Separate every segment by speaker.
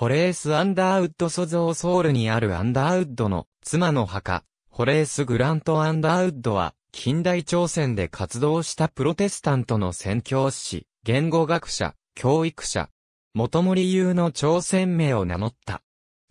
Speaker 1: ホレース・アンダーウッド祖像ソウルにあるアンダーウッドの妻の墓、ホレース・グラント・アンダーウッドは、近代朝鮮で活動したプロテスタントの宣教師、言語学者、教育者、元森優の朝鮮名を名乗った。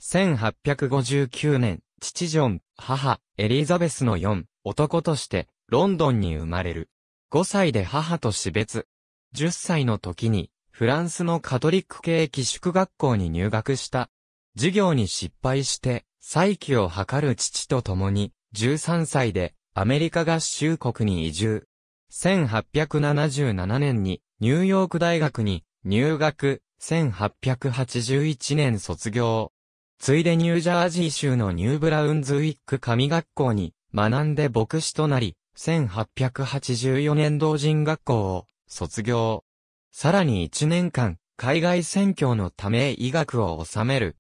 Speaker 1: 1859年、父ジョン、母、エリザベスの4、男として、ロンドンに生まれる。5歳で母と死別。10歳の時に、フランスのカトリック系寄宿学校に入学した。授業に失敗して、再起を図る父と共に、13歳でアメリカ合衆国に移住。1877年にニューヨーク大学に入学、1881年卒業。ついでニュージャージー州のニューブラウンズウィック神学校に学んで牧師となり、1884年同人学校を卒業。さらに1年間、海外宣教のため医学を治める。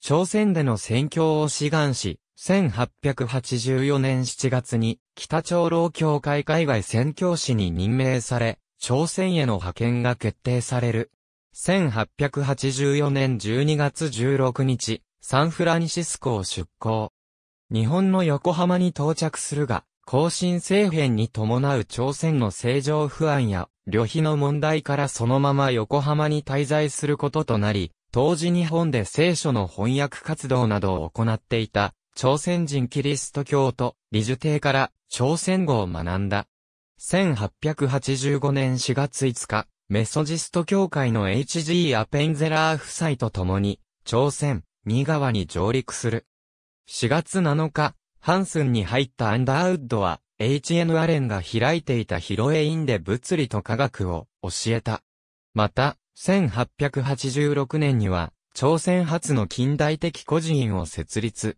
Speaker 1: 朝鮮での宣教を志願し、1884年7月に北朝老協会海外宣教師に任命され、朝鮮への派遣が決定される。1884年12月16日、サンフランシスコを出港。日本の横浜に到着するが、更新政変に伴う朝鮮の政情不安や、旅費の問題からそのまま横浜に滞在することとなり、当時日本で聖書の翻訳活動などを行っていた、朝鮮人キリスト教と、理事帝から朝鮮語を学んだ。1885年4月5日、メソジスト教会の H.G. アペンゼラー夫妻と共に、朝鮮、新川に上陸する。4月7日、ハンスンに入ったアンダーウッドは、H.N. アレンが開いていたヒロエインで物理と科学を教えた。また、1886年には、朝鮮初の近代的孤児院を設立。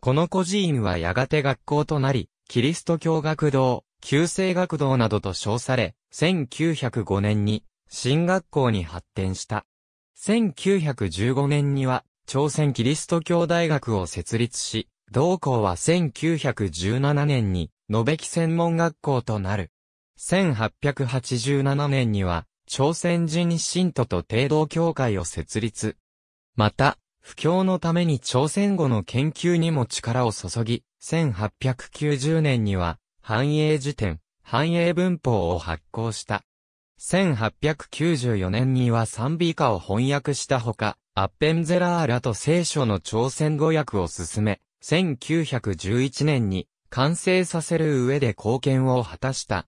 Speaker 1: この孤児院はやがて学校となり、キリスト教学堂、旧制学堂などと称され、1905年に、新学校に発展した。1915年には、朝鮮キリスト教大学を設立し、同校は1917年に、野べき専門学校となる。1887年には、朝鮮人信徒と帝道協会を設立。また、不況のために朝鮮語の研究にも力を注ぎ、1890年には、繁栄辞典、繁栄文法を発行した。1894年には賛美歌を翻訳したほか、アッペンゼラーラと聖書の朝鮮語訳を進め、1911年に完成させる上で貢献を果たした。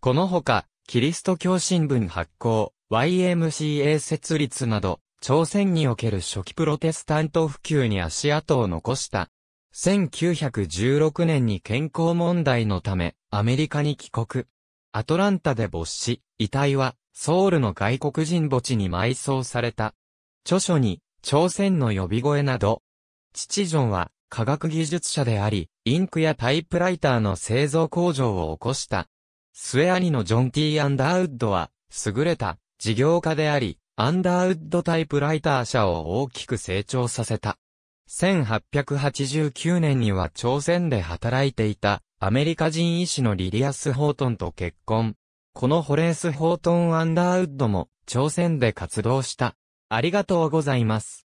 Speaker 1: このほか、キリスト教新聞発行、YMCA 設立など、朝鮮における初期プロテスタント普及に足跡を残した。1916年に健康問題のため、アメリカに帰国。アトランタで没し、遺体は、ソウルの外国人墓地に埋葬された。著書に、朝鮮の呼び声など、父ジョンは、科学技術者であり、インクやタイプライターの製造工場を起こした。末兄のジョン・テー・アンダーウッドは、優れた事業家であり、アンダーウッドタイプライター社を大きく成長させた。1889年には朝鮮で働いていたアメリカ人医師のリリアス・ホートンと結婚。このホレース・ホートン・アンダーウッドも朝鮮で活動した。ありがとうございます。